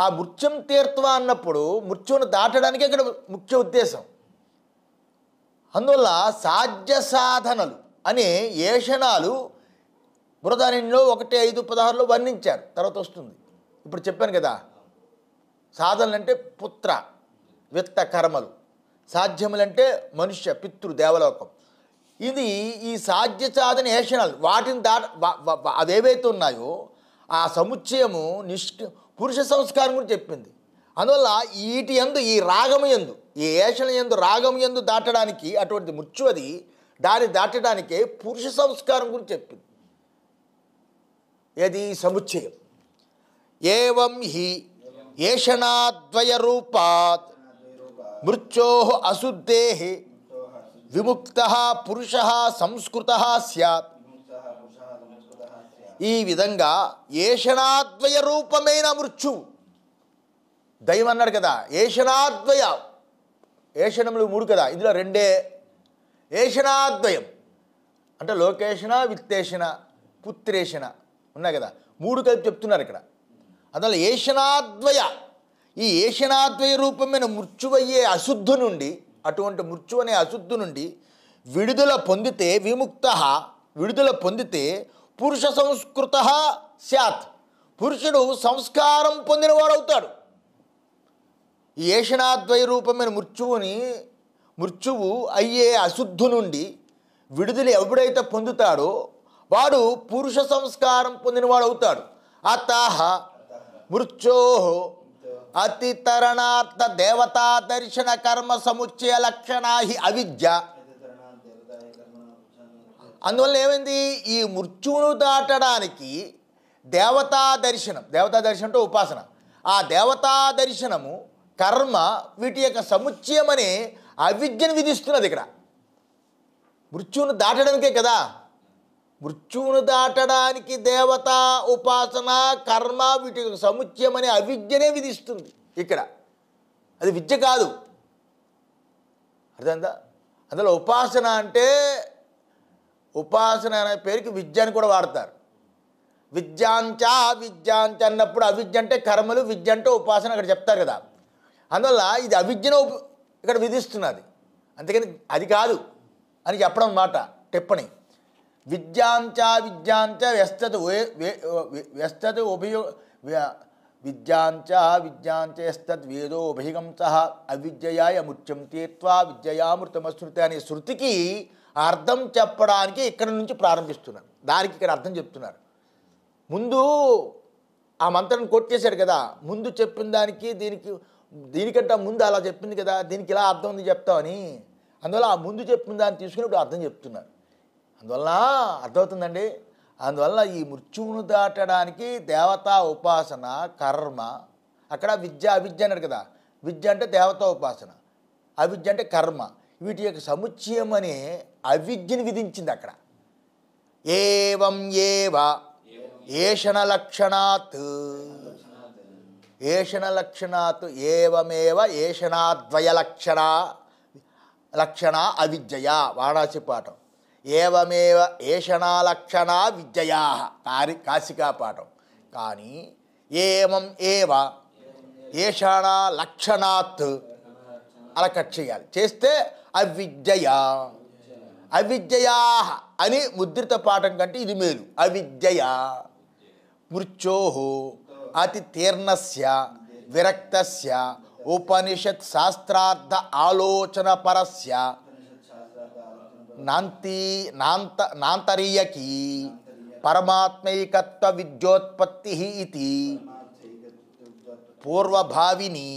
ఆ మృత్యం తీర్త్వ అన్నప్పుడు మృత్యువును దాటడానికి ఇక్కడ ముఖ్య ఉద్దేశం అందువల్ల సాధ్య సాధనలు అనే ఏషణాలు బృహదారణ్యంలో ఒకటి ఐదు పదహారులో వర్ణించారు తర్వాత వస్తుంది ఇప్పుడు చెప్పాను కదా సాధనలు అంటే పుత్ర విత్త కర్మలు సాధ్యములంటే మనుష్య పితృ దేవలోకం ఇది ఈ సాధ్య సాధన ఏషణాలు వాటిని దాట అవేవైతే ఉన్నాయో ఆ సముచ్చయము నిష్ఠ పురుష సంస్కారం గురించి చెప్పింది అందువల్ల ఈటి ఎందు ఈ రాగము ఎందు ఈ ఏషణ ఎందు రాగం ఎందు దాటడానికి అటువంటి ముచ్చువది దాన్ని దాటడానికే పురుష సంస్కారం గురించి చెప్పింది ఏది సముచ్చయం ఏం హి ఏషణాద్వయ రూపాత్ మృత్యో అశుద్ధే విముక్త పురుష సంస్కృత సత్ ఈ విధంగా ఏషణాద్వయ రూపమైన మృత్యు దైవం అన్నాడు కదా ఏషణాద్వయ ఏషణములు మూడు కదా ఇందులో రెండే ఏషణాద్వయం అంటే లోకేషణ విత్తేషణ పుత్రేషణ ఉన్నాయి కదా మూడు కలిపి చెప్తున్నారు ఇక్కడ అందువల్ల ఏషణాద్వయ ఈ ఏషణాద్వయ రూపమైన మృత్యువయ్యే అశుద్ధు నుండి అటువంటి మృత్యు అనే అశుద్ధు నుండి విడుదల పొందితే విముక్త విడుదల పొందితే పురుష సంస్కృత సత్ పురుషుడు సంస్కారం పొందినవాడవుతాడు ఏషణాద్వై రూపమైన మృత్యువుని మృత్యువు అయ్యే అశుద్ధు నుండి విడుదల ఎవడైతే పొందుతాడో వాడు పురుష సంస్కారం పొందినవాడు అవుతాడు అతః మృత్యో తరణార్థ దేవతా దర్శన కర్మ సముచ్చయ లక్షణాహి అవిద్య అందువల్ల ఏమైంది ఈ మృత్యువును దాటడానికి దేవతా దర్శనం దేవతా దర్శనం అంటే ఉపాసన ఆ దేవతా దర్శనము కర్మ వీటి యొక్క సముచ్చయమనే అవిద్యను విధిస్తున్నది ఇక్కడ మృత్యువును దాటడానికే కదా మృత్యువును దాటడానికి దేవత ఉపాసన కర్మ వీటి యొక్క సముచ్చయమనే అవిద్యనే విధిస్తుంది ఇక్కడ అది విద్య కాదు అర్థం అందులో ఉపాసన అంటే ఉపాసన అనే పేరుకి విద్య అని కూడా వాడతారు విద్యాంచ అవిద్యాంచ అన్నప్పుడు అవిద్య అంటే కర్మలు విద్య అంటే ఉపాసన అక్కడ చెప్తారు కదా అందువల్ల ఇది అవిద్యను ఇక్కడ విధిస్తున్నది అందుకని అది కాదు అని చెప్పడం మాట టిప్పణి విద్యాంచ విద్యాంచ వ్యస్తత వ్యస్తత ఉపయోగ విద్యాంచ విద్యాంచేస్తద్ వేదో ఉభయగంస అవిద్యయాయ ముత్యం తీర్త్వా విద్యయామృతమశ్రుతి అనే శృతికి అర్థం చెప్పడానికి ఇక్కడ నుంచి ప్రారంభిస్తున్నాను దానికి ఇక్కడ అర్థం చెప్తున్నారు ముందు ఆ మంత్రం కొట్టేశాడు కదా ముందు చెప్పిన దానికి దీనికి దీనికంటే ముందు అలా చెప్పింది కదా దీనికి ఇలా అర్థం ఉంది చెప్తామని అందువల్ల ఆ ముందు చెప్పిన దాన్ని తీసుకుని ఇప్పుడు అర్థం చెప్తున్నారు అందువల్ల అర్థమవుతుందండి అందువల్ల ఈ మృత్యువును దాటడానికి దేవతా ఉపాసన కర్మ అక్కడ విద్య అవిద్య అన్నాడు కదా విద్య అంటే దేవతా ఉపాసన అవిద్య అంటే కర్మ వీటి యొక్క సముచ్చయం అనే అవిద్యను విధించింది అక్కడ ఏవం ఏవ ఏషణ లక్షణాత్ ఏషణ లక్షణాత్ ఏవమేవ ఏషణాద్వయ లక్షణ లక్షణ అవిద్య వారణాసి పాఠం ఏవమేవ ఏషణ లక్షణ విద్యయా కారి కాశికా పాఠం కానీ ఏమం ఏవ ఏషణ లక్షణాత్ అలా కట్ చేయాలి చేస్తే అవిద్య అవిద్యయా అని ముద్రిత పాఠం కంటే ఇది మేలు అవిద్య మృత్యోహో అతి తీర్ణస్య విరక్తస్య ఉపనిషత్ శాస్త్రార్థ ఆలోచన పరస్య నాంతి నాంత నాంతరీయకి పరమాత్మైకత్వ విద్యోత్పత్తి ఇది పూర్వభావిని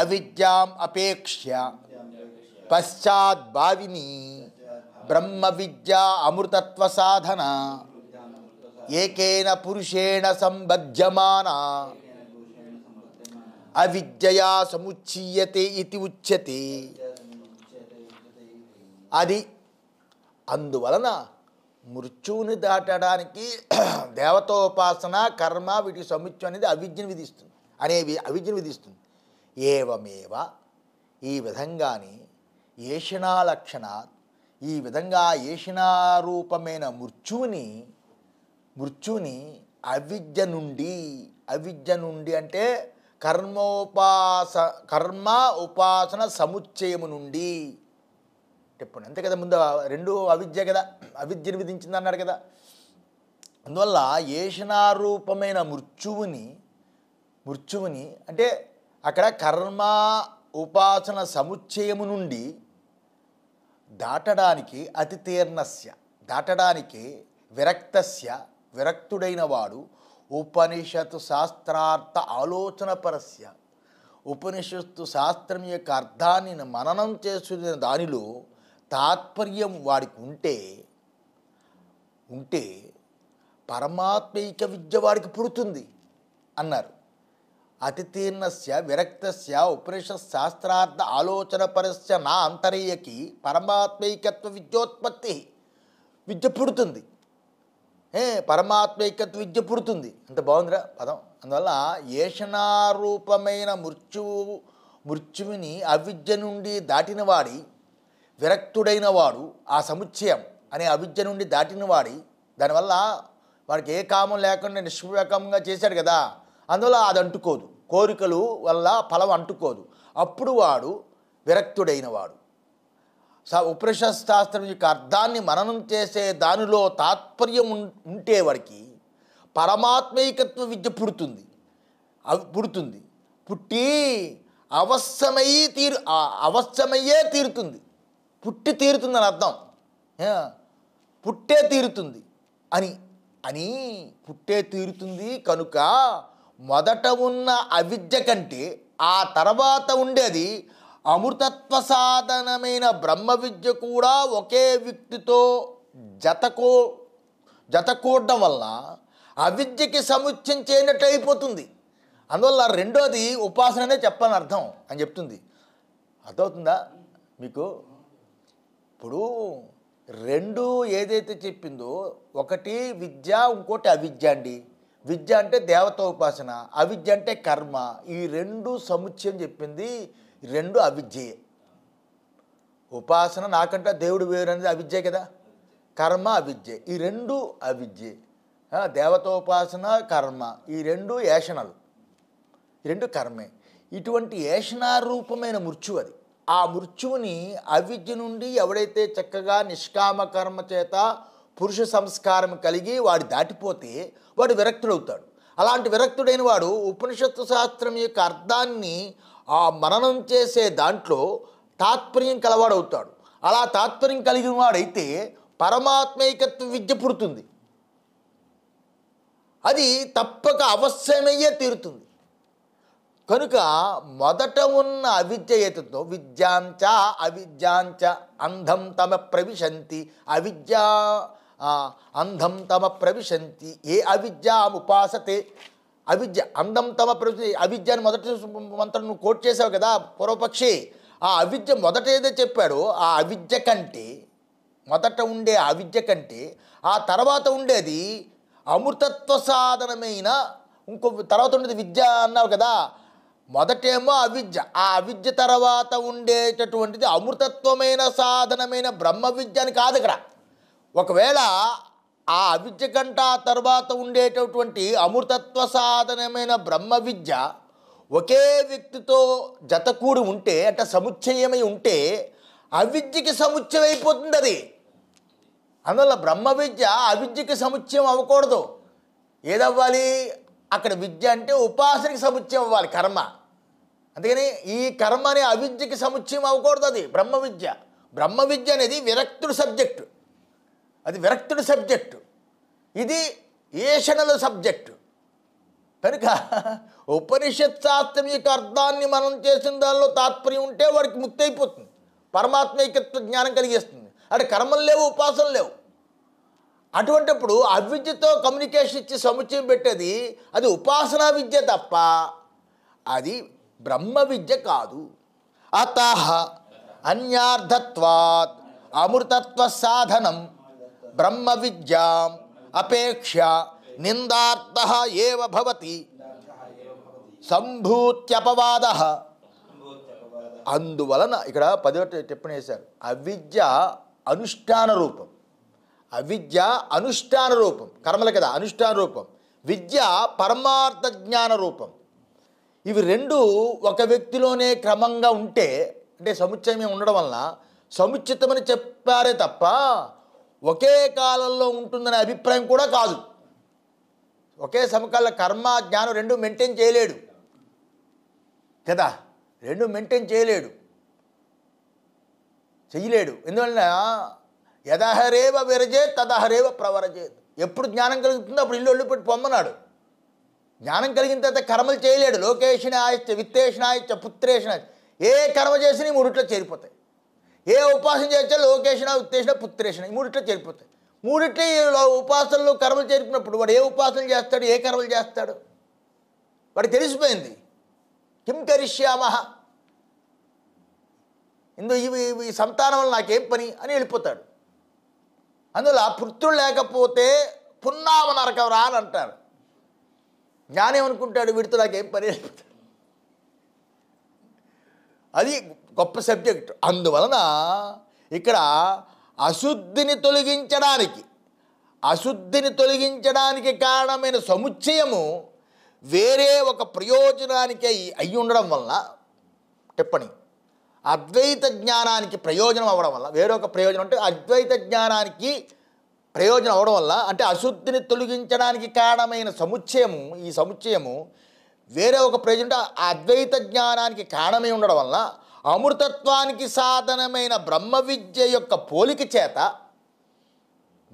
అవిద్యాం అపేక్ష పశ్చాత్ భావిని బ్రహ్మ విద్యా అమృతత్వ సాధన ఏకేన పురుషేణ సంబధ్యమాన అవిద్యయా సముచ్చీయతే ఇది ఉచ్యతి అది అందువలన మృత్యువుని దాటడానికి దేవతోపాసన కర్మ వీటి సముచ్యం అనేది అవిద్యను విధిస్తుంది అనేవి అవిద్యను విధిస్తుంది ఏవమేవ ఈ విధంగానే ఏషణా లక్షణ ఈ విధంగా ఏషినారూపమైన మృత్యువుని మృత్యుని అవిద్య నుండి అవిద్య నుండి అంటే కర్మోపాస కర్మ ఉపాసన సముచ్చయము నుండి ఇప్పుడు అంతే కదా ముందు రెండు అవిద్య కదా అవిద్యను విధించింది అన్నాడు కదా అందువల్ల ఏషణారూపమైన మృత్యువుని మృత్యువుని అంటే అక్కడ కర్మ ఉపాసన సముచ్చయము నుండి దాటడానికి తీర్ణస్య దాటడానికి విరక్తస్య విరక్తుడైన వాడు ఉపనిషత్తు శాస్త్రార్థ ఆలోచన పరస్య ఉపనిషత్తు శాస్త్రం యొక్క అర్థాన్ని మననం చేస్తున్న దానిలో తాత్పర్యం వాడికి ఉంటే ఉంటే పరమాత్మైక విద్య వాడికి పుడుతుంది అన్నారు అతితీర్ణస్య విరక్తస్య ఉపనిషత్ శాస్త్రార్థ ఆలోచన పరస్య నా అంతరీయకి పరమాత్మైకత్వ విద్యోత్పత్తి విద్య పుడుతుంది ఏ పరమాత్మైకత్వ విద్య పుడుతుంది అంత బాగుందిరా పదం అందువల్ల ఏషణారూపమైన మృత్యువు మృత్యువుని అవిద్య నుండి దాటినవాడి విరక్తుడైన వాడు ఆ సముచ్చయం అనే అవిద్య నుండి దాటినవాడి దానివల్ల వాడికి ఏ కామం లేకుండా నిష్వేకంగా చేశాడు కదా అందువల్ల అది అంటుకోదు కోరికలు వల్ల ఫలం అంటుకోదు అప్పుడు వాడు విరక్తుడైన వాడు స శాస్త్రం యొక్క అర్థాన్ని మననం చేసే దానిలో తాత్పర్యం ఉంటే వాడికి పరమాత్మైకత్వ విద్య పుడుతుంది అవి పుడుతుంది పుట్టి అవశ్యమయ్యి తీరు అవశ్యమయ్యే తీరుతుంది పుట్టి తీరుతుందని అర్థం పుట్టే తీరుతుంది అని అని పుట్టే తీరుతుంది కనుక మొదట ఉన్న అవిద్య కంటే ఆ తర్వాత ఉండేది అమృతత్వ సాధనమైన బ్రహ్మ విద్య కూడా ఒకే వ్యక్తితో జతకో జతకూడడం వలన అవిద్యకి సముచ్చయం చేయనట్టు అయిపోతుంది అందువల్ల రెండోది ఉపాసననే చెప్పని అర్థం అని చెప్తుంది అర్థమవుతుందా మీకు ఇప్పుడు రెండు ఏదైతే చెప్పిందో ఒకటి విద్య ఇంకోటి అవిద్య అండి విద్య అంటే దేవత ఉపాసన అవిద్య అంటే కర్మ ఈ రెండు సముచ్చయం చెప్పింది రెండు అవిద్యే ఉపాసన నాకంటే దేవుడు వేరు అనేది అవిద్యే కదా కర్మ అవిద్య ఈ రెండు అవిద్యే దేవతోపాసన కర్మ ఈ రెండు ఏషణలు రెండు కర్మే ఇటువంటి ఏషణారూపమైన మృత్యు అది ఆ మృత్యువుని అవిద్య నుండి ఎవడైతే చక్కగా నిష్కామ కర్మ చేత పురుష సంస్కారం కలిగి వాడు దాటిపోతే వాడు విరక్తుడవుతాడు అలాంటి విరక్తుడైన వాడు ఉపనిషత్తు శాస్త్రం యొక్క అర్థాన్ని ఆ మననం చేసే దాంట్లో తాత్పర్యం కలవాడవుతాడు అలా తాత్పర్యం కలిగిన వాడైతే పరమాత్మైకత్వ విద్య పుడుతుంది అది తప్పక అవశ్యమయ్యే తీరుతుంది కనుక మొదట ఉన్న అవిద్య ఏతతో విద్యాంచ అవిద్యాంచ అంధం తమ ప్రవిశంతి అవిద్యా అంధం తమ ప్రవిశంతి ఏ అవిద్య ఉపాసతే అవిద్య అందం తమ ప్రవిశ అని మొదటి మంత్రం నువ్వు కోట్ చేసావు కదా పూర్వపక్షి ఆ అవిద్య మొదట ఏదో చెప్పాడో ఆ అవిద్య కంటే మొదట ఉండే అవిద్య కంటే ఆ తర్వాత ఉండేది అమృతత్వ సాధనమైన ఇంకో తర్వాత ఉండేది విద్య అన్నావు కదా మొదటేమో అవిద్య ఆ అవిద్య తర్వాత ఉండేటటువంటిది అమృతత్వమైన సాధనమైన బ్రహ్మ విద్య అని కాదు ఇక్కడ ఒకవేళ ఆ అవిద్య కంట తర్వాత ఉండేటటువంటి అమృతత్వ సాధనమైన బ్రహ్మ విద్య ఒకే వ్యక్తితో జతకూడి ఉంటే అంటే సముచ్చయమై ఉంటే అవిద్యకి సముచ్చయం అయిపోతుంది అది అందువల్ల బ్రహ్మ విద్య అవిద్యకి సముచ్చయం అవ్వకూడదు ఏదవ్వాలి అక్కడ విద్య అంటే ఉపాసనకి సముచ్చయం అవ్వాలి కర్మ అందుకని ఈ కర్మ అనే అవిద్యకి సముచ్చయం అవ్వకూడదు అది బ్రహ్మ విద్య బ్రహ్మ విద్య అనేది విరక్తుడు సబ్జెక్టు అది విరక్తుడు సబ్జెక్టు ఇది ఏషణల సబ్జెక్టు కనుక ఉపనిషత్ శాస్త్రం యొక్క అర్థాన్ని మనం చేసిన దానిలో తాత్పర్యం ఉంటే వాడికి ముక్తి అయిపోతుంది పరమాత్మ ఏకత్వ జ్ఞానం కలిగేస్తుంది అంటే కర్మలు లేవు ఉపాసనలు లేవు అటువంటిప్పుడు అవిద్యతో కమ్యూనికేషన్ ఇచ్చి సముచయం పెట్టేది అది ఉపాసనా విద్య తప్ప అది బ్రహ్మ విద్య కాదు అత అన్యార్థత్వాత్ అమృతత్వ సాధనం బ్రహ్మ విద్యా అపేక్ష నిందార్థ ఏవ భవతి సంభూత్యపవాద అందువలన ఇక్కడ పదివ టిప్పణి అవిద్య అనుష్ఠాన రూపం అవిద్య అనుష్ఠాన రూపం కర్మల కదా అనుష్ఠాన రూపం విద్య పరమార్థ జ్ఞాన రూపం ఇవి రెండు ఒక వ్యక్తిలోనే క్రమంగా ఉంటే అంటే సముచ్చయమే ఉండడం వలన సముచితమని చెప్పారే తప్ప ఒకే కాలంలో ఉంటుందనే అభిప్రాయం కూడా కాదు ఒకే సమకాల కర్మ జ్ఞానం రెండు మెయింటైన్ చేయలేడు కదా రెండు మెయింటైన్ చేయలేడు చెయ్యలేడు ఎందువలన యదహరేవ విరజే తదహరేవ ప్రవరజే ఎప్పుడు జ్ఞానం కలుగుతుందో అప్పుడు ఇల్లు ఒళ్ళు పెట్టి పొమ్మన్నాడు జ్ఞానం కలిగిన తర్వాత కర్మలు చేయలేడు లోకేషణ ఆయచ్చ విత్తేషణ ఆయచ్చ పుత్రేషణ ఏ కర్మ చేసి మూడిట్లో చేరిపోతాయి ఏ ఉపాసన చేస్తే లోకేషణ ఉత్తేషణ పుత్రేషణ ఈ మూడిట్లో చేరిపోతాయి మూడిట్లో ఉపాసనలు కర్మలు చేరిపినప్పుడు వాడు ఏ ఉపాసనలు చేస్తాడు ఏ కర్మలు చేస్తాడు వాడు తెలిసిపోయింది కిం కరిష్యామహ ఇందు ఇవి ఈ సంతానం వల్ల నాకేం పని అని వెళ్ళిపోతాడు అందువల్ల పుత్రులు లేకపోతే పున్నామ నరకం రా అని అంటారు జ్ఞానం అనుకుంటాడు వీడితో నాకేం పని వెళ్ళిపోతాడు అది గొప్ప సబ్జెక్ట్ అందువలన ఇక్కడ అశుద్ధిని తొలగించడానికి అశుద్ధిని తొలగించడానికి కారణమైన సముచ్చయము వేరే ఒక ప్రయోజనానికి అయి ఉండడం వలన టిప్పణి అద్వైత జ్ఞానానికి ప్రయోజనం అవ్వడం వల్ల వేరొక ప్రయోజనం అంటే అద్వైత జ్ఞానానికి ప్రయోజనం అవ్వడం వల్ల అంటే అశుద్ధిని తొలగించడానికి కారణమైన సముచ్చయము ఈ సముచ్చయము వేరే ఒక ప్రయోజనం అంటే అద్వైత జ్ఞానానికి కారణమై ఉండడం వల్ల అమృతత్వానికి సాధనమైన బ్రహ్మ విద్య యొక్క పోలిక చేత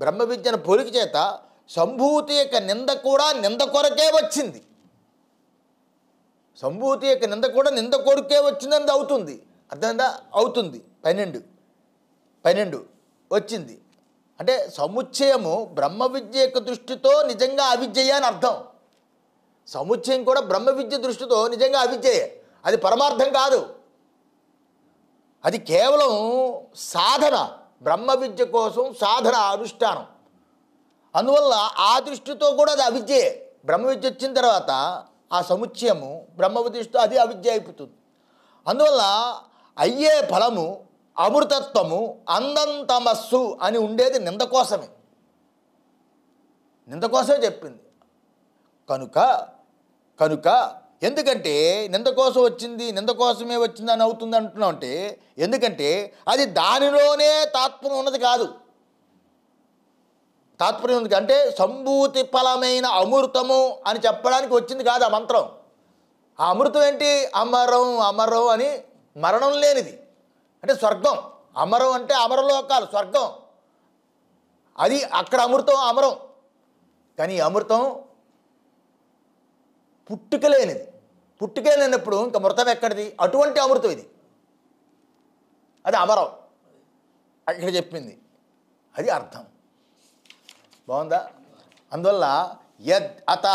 బ్రహ్మ విద్యను పోలిక చేత సంభూతి యొక్క నింద కూడా నింద కొరకే వచ్చింది సంభూతి యొక్క నింద కూడా నింద కొరకే వచ్చిందని అవుతుంది అర్థమైందా అవుతుంది పన్నెండు పన్నెండు వచ్చింది అంటే సముచ్చయము బ్రహ్మ విద్య యొక్క దృష్టితో నిజంగా అవిద్య అని అర్థం సముచ్చయం కూడా బ్రహ్మ విద్య దృష్టితో నిజంగా అవిద్యయే అది పరమార్థం కాదు అది కేవలం సాధన బ్రహ్మ విద్య కోసం సాధన అనుష్ఠానం అందువల్ల ఆ దృష్టితో కూడా అది అవిద్యే బ్రహ్మ విద్య వచ్చిన తర్వాత ఆ సముచ్చయము బ్రహ్మ దృష్టితో అది అవిద్య అయిపోతుంది అందువల్ల అయ్యే ఫలము అమృతత్వము అందంతమస్సు అని ఉండేది నింద కోసమే నింద కోసమే చెప్పింది కనుక కనుక ఎందుకంటే నింద కోసం వచ్చింది నింద కోసమే వచ్చింది అని అవుతుంది అంటున్నాం అంటే ఎందుకంటే అది దానిలోనే తాత్పర్యం ఉన్నది కాదు తాత్పర్యం ఉంది అంటే సంభూతి ఫలమైన అమృతము అని చెప్పడానికి వచ్చింది కాదు ఆ మంత్రం ఆ అమృతం ఏంటి అమరం అమరం అని మరణం లేనిది అంటే స్వర్గం అమరం అంటే అమరలోకాలు స్వర్గం అది అక్కడ అమృతం అమరం కానీ అమృతం పుట్టుకలేనిది పుట్టుకే లేనప్పుడు ఇంకా మృతం ఎక్కడిది అటువంటి అమృతం ఇది అది అమరం అక్కడ చెప్పింది అది అర్థం బాగుందా అందువల్ల యద్ అత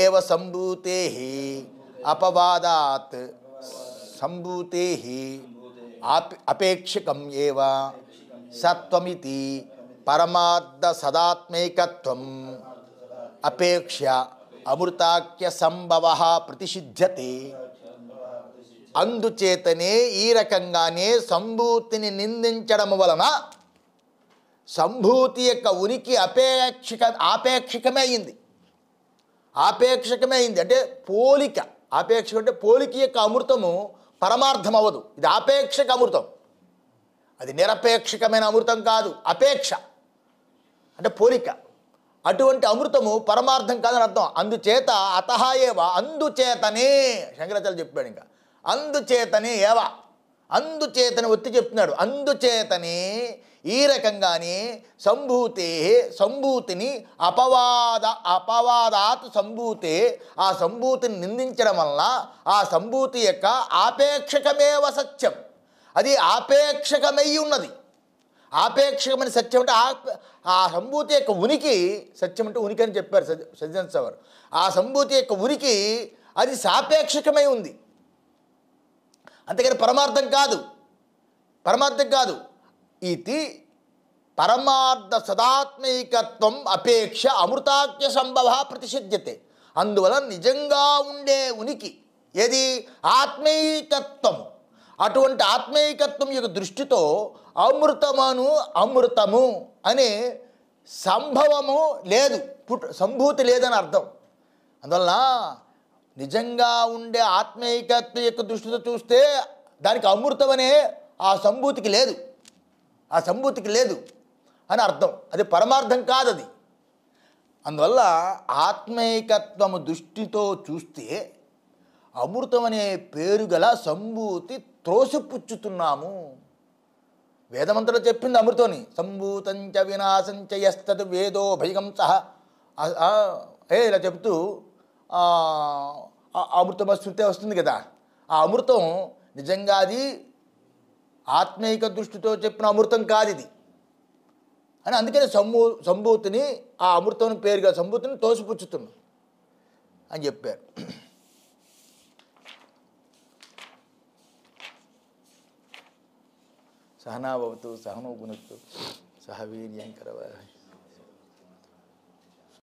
ఏవ సంభూతే అపవాదాత్ సంభూతే అపేక్షికం ఏవ సత్వమితి పరమార్థ సదాత్మైకత్వం అపేక్ష అమృతాఖ్య సంభవ ప్రతిషిధ్యతే అందుచేతనే ఈ రకంగానే సంభూతిని నిందించడం వలన సంభూతి యొక్క ఉనికి అపేక్షిక ఆపేక్షికమే అయింది ఆపేక్షికమే అయింది అంటే పోలిక ఆపేక్షిక అంటే పోలిక యొక్క అమృతము పరమార్థం అవ్వదు ఇది ఆపేక్షక అమృతం అది నిరపేక్షకమైన అమృతం కాదు అపేక్ష అంటే పోలిక అటువంటి అమృతము పరమార్థం కాదని అర్థం అందుచేత అతహాయేవ అందుచేతనే శంకరాచార్య చెప్పాడు ఇంకా అందుచేతనే ఏవ అందుచేతని ఒత్తి చెప్తున్నాడు అందుచేతనే ఈ రకంగానే సంభూతే సంభూతిని అపవాద అపవాదాత్ సంభూతే ఆ సంభూతిని నిందించడం వల్ల ఆ సంభూతి యొక్క ఆపేక్షకమేవ సత్యం అది ఆపేక్షకమై ఉన్నది ఆపేక్షకమైన సత్యం అంటే ఆ సంభూతి యొక్క ఉనికి సత్యం అంటే ఉనికి అని చెప్పారు సజ్జన్ సవర్ ఆ సంభూతి యొక్క ఉనికి అది సాపేక్షకమై ఉంది అంతేకాని పరమార్థం కాదు పరమార్థం కాదు ఇది పరమార్థ సదాత్మైకత్వం అపేక్ష అమృతాఖ్య సంభవ ప్రతిషిధ్యతే అందువలన నిజంగా ఉండే ఉనికి ఏది ఆత్మైకత్వము అటువంటి ఆత్మీయకత్వం యొక్క దృష్టితో అమృతమను అమృతము అనే సంభవము లేదు పుట్ సంభూతి లేదని అర్థం అందువలన నిజంగా ఉండే ఆత్మీయకత్వ యొక్క దృష్టితో చూస్తే దానికి అమృతం అనే ఆ సంభూతికి లేదు ఆ సంభూతికి లేదు అని అర్థం అది పరమార్థం కాదు అది అందువల్ల ఆత్మైకత్వము దృష్టితో చూస్తే అమృతం అనే పేరు గల సంభూతి త్రోసిపుచ్చుతున్నాము వేదమంతలో చెప్పింది అమృతోని సంభూతంచ వినాశంచ యస్తత్ వేదో భయగం సహ ఏ ఇలా చెప్తూ అమృతం శృతే వస్తుంది కదా ఆ అమృతం నిజంగా అది ఆత్మీయక దృష్టితో చెప్పిన అమృతం కాదు ఇది అని అందుకని సంభూ సంభూతిని ఆ అమృతం పేరుగా సంభూతిని తోసిపుచ్చుతున్నాం అని చెప్పారు సహనాభవతు సహనోపునత్తు సహ వీర్యం కరవాహి